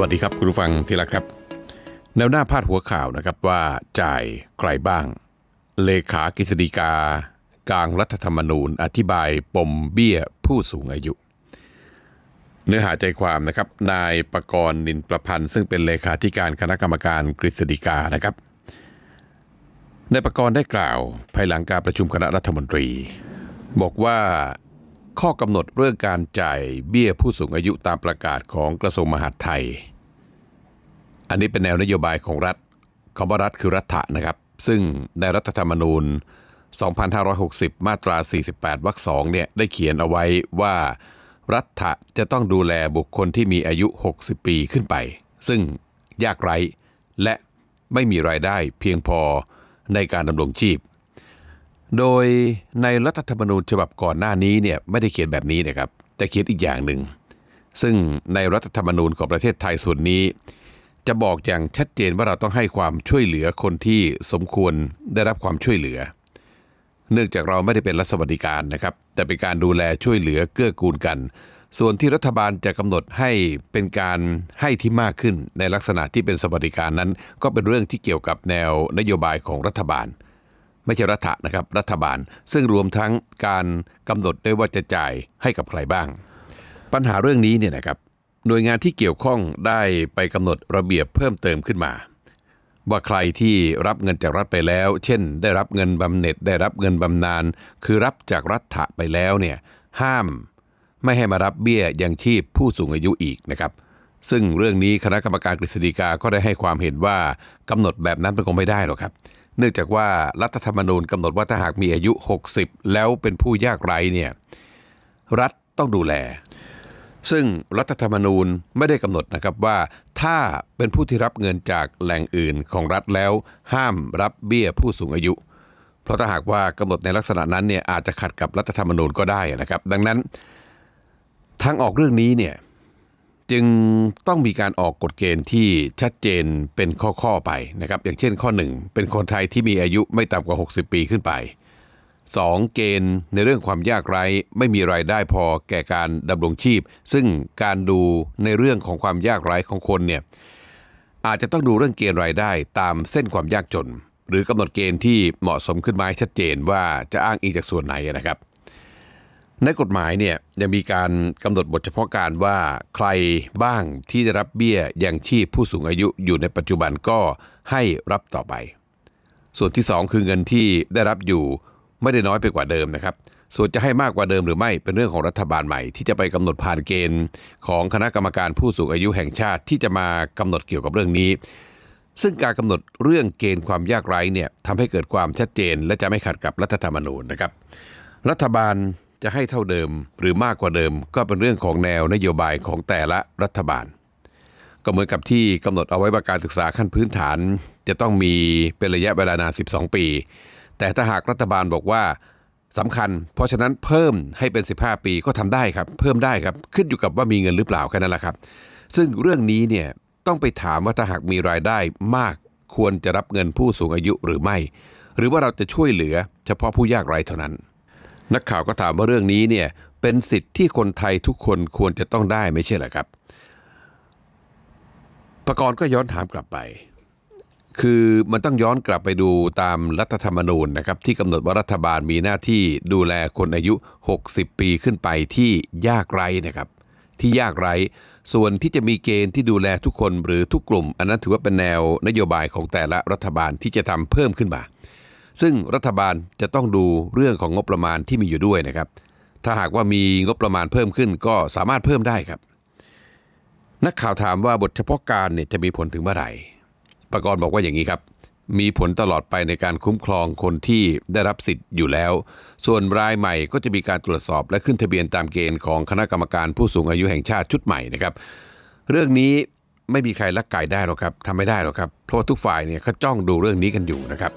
วัสดีครับ คุณผู้ฟังที่รักครับ แนวหน้าพาดหัวข่าวนะครับว่าจ่ายใครบ้าง เลขากฤษฎีกา กลางรัฐธรรมนูญอธิบายปมเบี้ยผู้สูงอายุ เนื้อหาใจความนะครับนายประกรณ์นินประพันธ์ซึ่งเป็นเลขาธิการคณะกรรมการกฤษฎีกานะครับนายประกรณ์ได้กล่าวภายหลังการประชุมคณะรัฐมนตรี บอกว่าข้อกำหนดเรื่องการจ่ายเบี้ยผู้สูงอายุตามประกาศของกระทรวงมหาดไทยอันนี้เป็นแนวนโยบายของรัฐคำว่ารัฐคือรัฐะนะครับ ซึ่งในรัฐธรรมนูญ 2560 มาตรา 48วรรคสองเนี่ยได้เขียนเอาไว้ว่ารัฐะจะต้องดูแลบุคคลที่มีอายุ 60 ปีขึ้นไป ซึ่งยากไร้และไม่มีรายได้เพียงพอในการดำรงชีพ โดยในรัฐธรรมนูญฉบับก่อนหน้านี้เนี่ยไม่ได้เขียนแบบนี้นะครับ แต่เขียนอีกอย่างหนึ่ง ซึ่งในรัฐธรรมนูญของประเทศไทยส่วนนี้จะบอกอย่างชัดเจนว่าเราต้องให้ความช่วยเหลือคนที่สมควรได้รับความช่วยเหลือ เนื่องจากเราไม่ได้เป็นรัฐสวัสดิการนะครับ แต่เป็นการดูแลช่วยเหลือเกื้อกูลกัน ส่วนที่รัฐบาลจะกำหนดให้เป็นการให้ที่มากขึ้น ในลักษณะที่เป็นสวัสดิการนั้น ก็เป็นเรื่องที่เกี่ยวกับแนวนโยบายของรัฐบาล ไม่ใช่รัฐนะครับ รัฐบาลซึ่งรวมทั้งการกำหนดด้วยว่าจะจ่ายให้กับใครบ้าง ปัญหาเรื่องนี้เนี่ยนะครับหน่วยงานที่เกี่ยวข้องได้ไปกำหนดระเบียบเพิ่มเติมขึ้นมา ว่าใครที่รับเงินจากรัฐไปแล้ว เช่นได้รับเงินบำเหน็จได้รับเงินบำนาญคือรับจากรัฐะไปแล้วเนี่ยห้ามไม่ให้มารับเบี้ยยังชีพผู้สูงอายุอีกนะครับ ซึ่งเรื่องนี้คณะกรรมการกฤษฎีกาก็ได้ให้ความเห็นว่ากำหนดแบบนั้นเป็นคงไม่ได้หรอกครับ เนื่องจากว่ารัฐธรรมนูญกำหนดว่าถ้าหากมีอายุ 60 แล้วเป็นผู้ยากไร้เนี่ยรัฐต้องดูแลซึ่งรัฐธรรมนูญไม่ได้กำหนดนะครับว่าถ้าเป็นผู้ที่รับเงินจากแหล่งอื่นของรัฐแล้ว ห้ามรับเบี้ยผู้สูงอายุ เพราะถ้าหากว่ากำหนดในลักษณะนั้นเนี่ยอาจจะขัดกับรัฐธรรมนูญก็ได้นะครับ ดังนั้นทางออกเรื่องนี้เนี่ยจึงต้องมีการออกกฎเกณฑ์ที่ชัดเจนเป็นข้อๆไปนะครับอย่างเช่นข้อ1เป็นคนไทยที่มีอายุไม่ต่ำกว่า 60 ปีขึ้นไป 2. เกณฑ์ในเรื่องความยากไร้ไม่มีรายได้พอแก่การดำรงชีพ ซึ่งการดูในเรื่องของความยากไร้ของคนเนี่ยอาจจะต้องดูเรื่องเกณฑ์รายได้ตามเส้นความยากจน หรือกำหนดเกณฑ์ที่เหมาะสมขึ้นมาชัดเจนว่าจะอ้างอิงจากส่วนไหนนะครับ ในกฎหมายเนี่ยยังมีการกำหนดบทเฉพาะการว่าใครบ้างที่จะรับเบี้ยยังชีพผู้สูงอายุอยู่ในปัจจุบันก็ให้รับต่อไป ส่วนที่ 2 คือเงินที่ได้รับอยู่ไม่ได้น้อยไปกว่าเดิมนะครับ ส่วนจะให้มากกว่าเดิมหรือไม่เป็นเรื่องของรัฐบาลใหม่ที่จะไปกำหนดผ่านเกณฑ์ ของคณะกรรมการผู้สูงอายุแห่งชาติที่จะมากำหนดเกี่ยวกับเรื่องนี้ ซึ่งการกำหนดเรื่องเกณฑ์ความยากไร้เนี่ยทำให้เกิดความชัดเจน และจะไม่ขัดกับรัฐธรรมนูญนะครับ รัฐบาลจะให้เท่าเดิมหรือมากกว่าเดิมก็เป็นเรื่องของแนวนโยบายของแต่ละรัฐบาล ก็เหมือนกับที่กำหนดเอาไว้ว่าการศึกษาขั้นพื้นฐาน จะต้องมีเป็นระยะเวลานาน12 ปีแต่ถ้าหากรัฐบาลบอกว่าสำคัญเพราะฉะนั้นเพิ่มให้เป็น 15 ปีก็ทำได้ครับ เพิ่มได้ครับ ขึ้นอยู่กับว่ามีเงินหรือเปล่าแค่นั้นแหละครับ ซึ่งเรื่องนี้เนี่ยต้องไปถามว่าถ้าหากมีรายได้มากควรจะรับเงินผู้สูงอายุหรือไม่ หรือว่าเราจะช่วยเหลือเฉพาะผู้ยากไร้เท่านั้น นักข่าวก็ถามว่าเรื่องนี้เนี่ยเป็นสิทธิ์ที่คนไทยทุกคนควรจะต้องได้ไม่ใช่หรอครับประกรณ์ก็ย้อนถามกลับไปคือมันต้องย้อนกลับไปดูตามรัฐธรรมนูญนะครับที่กำหนดว่ารัฐบาลมีหน้าที่ดูแลคนอายุ 60 ปีขึ้นไปที่ยากไร้นะครับที่ยากไร้ส่วนที่จะมีเกณฑ์ที่ดูแลทุกคนหรือทุกกลุ่มอันนั้นถือว่าเป็นแนวนโยบายของแต่ละรัฐบาลที่จะทำเพิ่มขึ้นมา ซึ่งรัฐบาลจะต้องดูเรื่องของงบประมาณที่มีอยู่ด้วยนะครับ ถ้าหากว่ามีงบประมาณเพิ่มขึ้น ก็สามารถเพิ่มได้ครับ นักข่าวถามว่าบทเฉพาะการเนี่ยจะมีผลถึงเมื่อไหร่ประกรณ์บอกว่าอย่างนี้ครับ มีผลตลอดไปในการคุ้มครองคนที่ได้รับสิทธิ์อยู่แล้ว ส่วนรายใหม่ก็จะมีการตรวจสอบและขึ้นทะเบียนตามเกณฑ์ของคณะกรรมการผู้สูงอายุแห่งชาติชุดใหม่นะครับเรื่องนี้ไม่มีใครลักไก่ได้หรอกครับทำไม่ได้หรอกครับ เพราะทุกฝ่ายเนี่ยเขาจ้องดูเรื่องนี้กันอยู่นะครับ